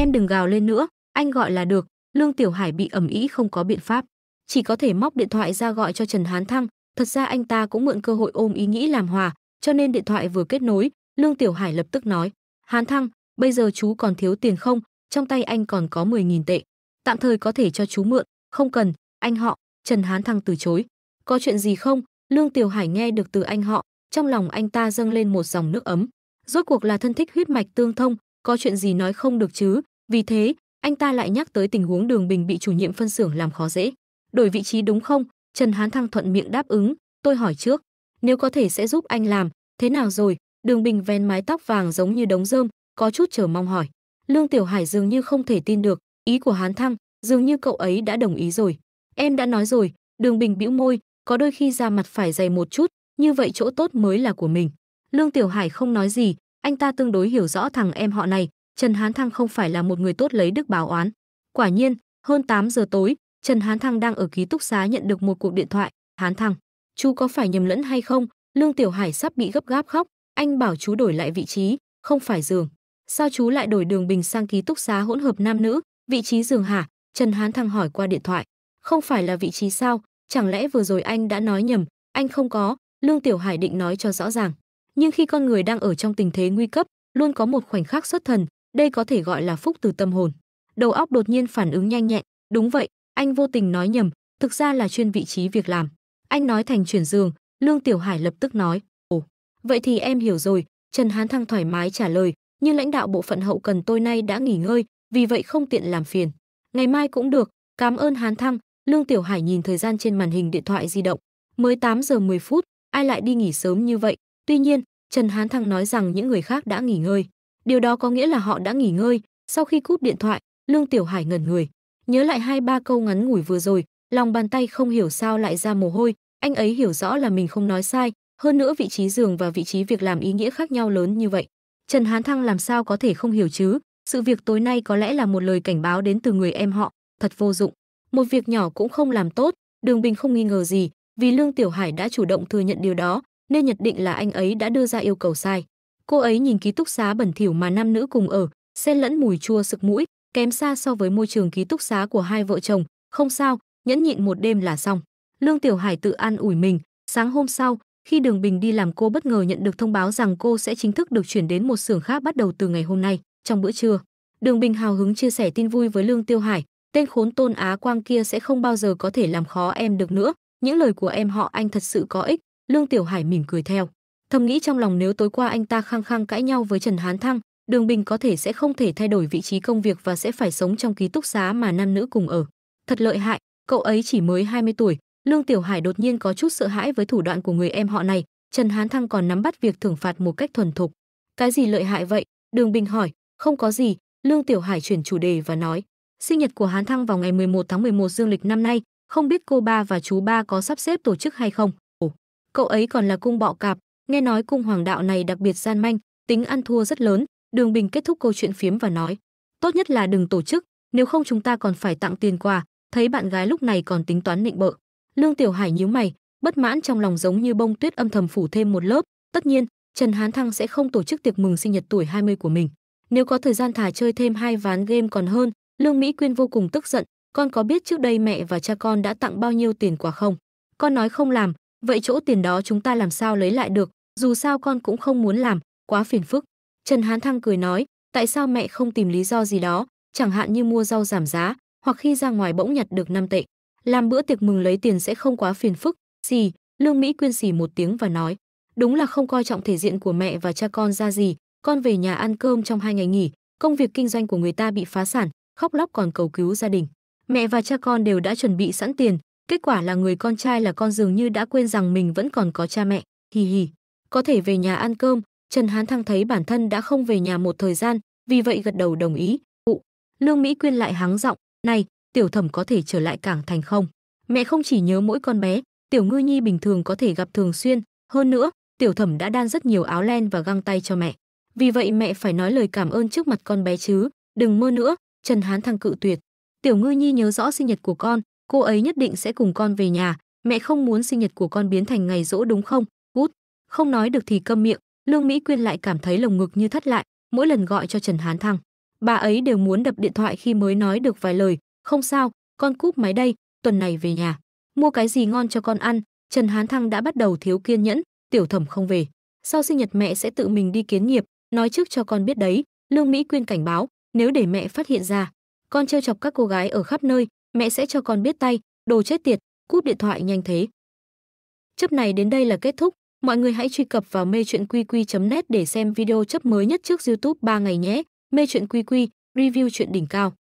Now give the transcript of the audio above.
Em đừng gào lên nữa, anh gọi là được, Lương Tiểu Hải bị ẩm ý không có biện pháp, chỉ có thể móc điện thoại ra gọi cho Trần Hán Thăng, thật ra anh ta cũng mượn cơ hội ôm ý nghĩ làm hòa, cho nên điện thoại vừa kết nối, Lương Tiểu Hải lập tức nói, "Hán Thăng, bây giờ chú còn thiếu tiền không? Trong tay anh còn có 10.000 tệ, tạm thời có thể cho chú mượn." "Không cần, anh họ." Trần Hán Thăng từ chối. "Có chuyện gì không?" Lương Tiểu Hải nghe được từ anh họ, trong lòng anh ta dâng lên một dòng nước ấm. Rốt cuộc là thân thích huyết mạch tương thông, có chuyện gì nói không được chứ? Vì thế, anh ta lại nhắc tới tình huống Đường Bình bị chủ nhiệm phân xưởng làm khó dễ. Đổi vị trí đúng không? Trần Hán Thăng thuận miệng đáp ứng, tôi hỏi trước, nếu có thể sẽ giúp anh làm, thế nào rồi? Đường Bình ven mái tóc vàng giống như đống rơm, có chút chờ mong hỏi. Lương Tiểu Hải dường như không thể tin được, ý của Hán Thăng, dường như cậu ấy đã đồng ý rồi. Em đã nói rồi, Đường Bình bĩu môi, có đôi khi ra mặt phải dày một chút, như vậy chỗ tốt mới là của mình. Lương Tiểu Hải không nói gì, anh ta tương đối hiểu rõ thằng em họ này, Trần Hán Thăng không phải là một người tốt lấy đức báo oán. Quả nhiên, hơn 8 giờ tối, Trần Hán Thăng đang ở ký túc xá nhận được một cuộc điện thoại. Hán Thăng, chú có phải nhầm lẫn hay không? Lương Tiểu Hải sắp bị gấp gáp khóc, anh bảo chú đổi lại vị trí, không phải giường. Sao chú lại đổi đường bình sang ký túc xá hỗn hợp nam nữ, vị trí giường hả? Trần Hán Thăng hỏi qua điện thoại. Không phải là vị trí sao? Chẳng lẽ vừa rồi anh đã nói nhầm? Anh không có, Lương Tiểu Hải định nói cho rõ ràng. Nhưng khi con người đang ở trong tình thế nguy cấp, luôn có một khoảnh khắc xuất thần, đây có thể gọi là phúc từ tâm hồn. Đầu óc đột nhiên phản ứng nhanh nhẹn, đúng vậy, anh vô tình nói nhầm, thực ra là chuyên vị trí việc làm. Anh nói thành chuyển giường, Lương Tiểu Hải lập tức nói, "Ồ, vậy thì em hiểu rồi." Trần Hán Thăng thoải mái trả lời, Như lãnh đạo bộ phận hậu cần tôi nay đã nghỉ ngơi, vì vậy không tiện làm phiền. Ngày mai cũng được, cảm ơn Hán Thăng." Lương Tiểu Hải nhìn thời gian trên màn hình điện thoại di động, mới 8 giờ 10 phút, ai lại đi nghỉ sớm như vậy? Tuy nhiên, Trần Hán Thăng nói rằng những người khác đã nghỉ ngơi. Điều đó có nghĩa là họ đã nghỉ ngơi. Sau khi cúp điện thoại, Lương Tiểu Hải ngẩn người, nhớ lại hai ba câu ngắn ngủi vừa rồi, lòng bàn tay không hiểu sao lại ra mồ hôi, anh ấy hiểu rõ là mình không nói sai, hơn nữa vị trí giường và vị trí việc làm ý nghĩa khác nhau lớn như vậy. Trần Hán Thăng làm sao có thể không hiểu chứ? Sự việc tối nay có lẽ là một lời cảnh báo đến từ người em họ, thật vô dụng. Một việc nhỏ cũng không làm tốt, Đường Bình không nghi ngờ gì, vì Lương Tiểu Hải đã chủ động thừa nhận điều đó, nên nhận định là anh ấy đã đưa ra yêu cầu sai. Cô ấy nhìn ký túc xá bẩn thỉu mà nam nữ cùng ở, xen lẫn mùi chua sực mũi, kém xa so với môi trường ký túc xá của hai vợ chồng, không sao, nhẫn nhịn một đêm là xong. Lương Tiểu Hải tự an ủi mình, sáng hôm sau, khi Đường Bình đi làm cô bất ngờ nhận được thông báo rằng cô sẽ chính thức được chuyển đến một xưởng khác bắt đầu từ ngày hôm nay, trong bữa trưa. Đường Bình hào hứng chia sẻ tin vui với Lương Tiêu Hải, tên khốn Tôn Á Quang kia sẽ không bao giờ có thể làm khó em được nữa, những lời của em họ anh thật sự có ích, Lương Tiểu Hải mỉm cười theo thầm nghĩ trong lòng nếu tối qua anh ta khăng khăng cãi nhau với Trần Hán Thăng, Đường Bình có thể sẽ không thể thay đổi vị trí công việc và sẽ phải sống trong ký túc xá mà nam nữ cùng ở. Thật lợi hại, cậu ấy chỉ mới 20 tuổi, Lương Tiểu Hải đột nhiên có chút sợ hãi với thủ đoạn của người em họ này, Trần Hán Thăng còn nắm bắt việc thưởng phạt một cách thuần thục. Cái gì lợi hại vậy? Đường Bình hỏi, không có gì, Lương Tiểu Hải chuyển chủ đề và nói, sinh nhật của Hán Thăng vào ngày 11 tháng 11 dương lịch năm nay, không biết cô ba và chú ba có sắp xếp tổ chức hay không. Ồ, cậu ấy còn là cung bọ cạp, nghe nói cung hoàng đạo này đặc biệt gian manh tính ăn thua rất lớn đường bình kết thúc câu chuyện phiếm và nói tốt nhất là đừng tổ chức nếu không chúng ta còn phải tặng tiền quà thấy bạn gái lúc này còn tính toán nịnh bợ lương tiểu hải nhíu mày bất mãn trong lòng giống như bông tuyết âm thầm phủ thêm một lớp tất nhiên trần hán thăng sẽ không tổ chức tiệc mừng sinh nhật tuổi 20 của mình nếu có thời gian thả chơi thêm hai ván game còn hơn lương mỹ quyên vô cùng tức giận con có biết trước đây mẹ và cha con đã tặng bao nhiêu tiền quà không con nói không làm vậy chỗ tiền đó chúng ta làm sao lấy lại được dù sao con cũng không muốn làm, quá phiền phức. Trần Hán Thăng cười nói, tại sao mẹ không tìm lý do gì đó, chẳng hạn như mua rau giảm giá, hoặc khi ra ngoài bỗng nhặt được 5 tệ. Làm bữa tiệc mừng lấy tiền sẽ không quá phiền phức, gì, Lương Mỹ Quyên xỉ một tiếng và nói, đúng là không coi trọng thể diện của mẹ và cha con ra gì, con về nhà ăn cơm trong hai ngày nghỉ, công việc kinh doanh của người ta bị phá sản, khóc lóc còn cầu cứu gia đình. Mẹ và cha con đều đã chuẩn bị sẵn tiền, kết quả là người con trai là con dường như đã quên rằng mình vẫn còn có cha mẹ, hì hì có thể về nhà ăn cơm, Trần Hán Thăng thấy bản thân đã không về nhà một thời gian, vì vậy gật đầu đồng ý. Ụ, Lương Mỹ Quyên lại háng giọng, "Này, tiểu thẩm có thể trở lại cảng thành không? Mẹ không chỉ nhớ mỗi con bé, tiểu ngư nhi bình thường có thể gặp thường xuyên, hơn nữa, tiểu thẩm đã đan rất nhiều áo len và găng tay cho mẹ. Vì vậy mẹ phải nói lời cảm ơn trước mặt con bé chứ, đừng mơ nữa." Trần Hán Thăng cự tuyệt. "Tiểu ngư nhi nhớ rõ sinh nhật của con, cô ấy nhất định sẽ cùng con về nhà, mẹ không muốn sinh nhật của con biến thành ngày rỗ đúng không?" không nói được thì câm miệng lương mỹ quyên lại cảm thấy lồng ngực như thắt lại mỗi lần gọi cho trần hán thăng bà ấy đều muốn đập điện thoại khi mới nói được vài lời không sao con cúp máy đây tuần này về nhà mua cái gì ngon cho con ăn trần hán thăng đã bắt đầu thiếu kiên nhẫn tiểu thẩm không về sau sinh nhật mẹ sẽ tự mình đi kiến nghiệp nói trước cho con biết đấy lương mỹ quyên cảnh báo nếu để mẹ phát hiện ra con trêu chọc các cô gái ở khắp nơi mẹ sẽ cho con biết tay đồ chết tiệt cúp điện thoại nhanh thế chấp này đến đây là kết thúc Mọi người hãy truy cập vào mê chuyện qq.net để xem video chấp mới nhất trước YouTube 3 ngày nhé. Mê chuyện QQ, review chuyện đỉnh cao.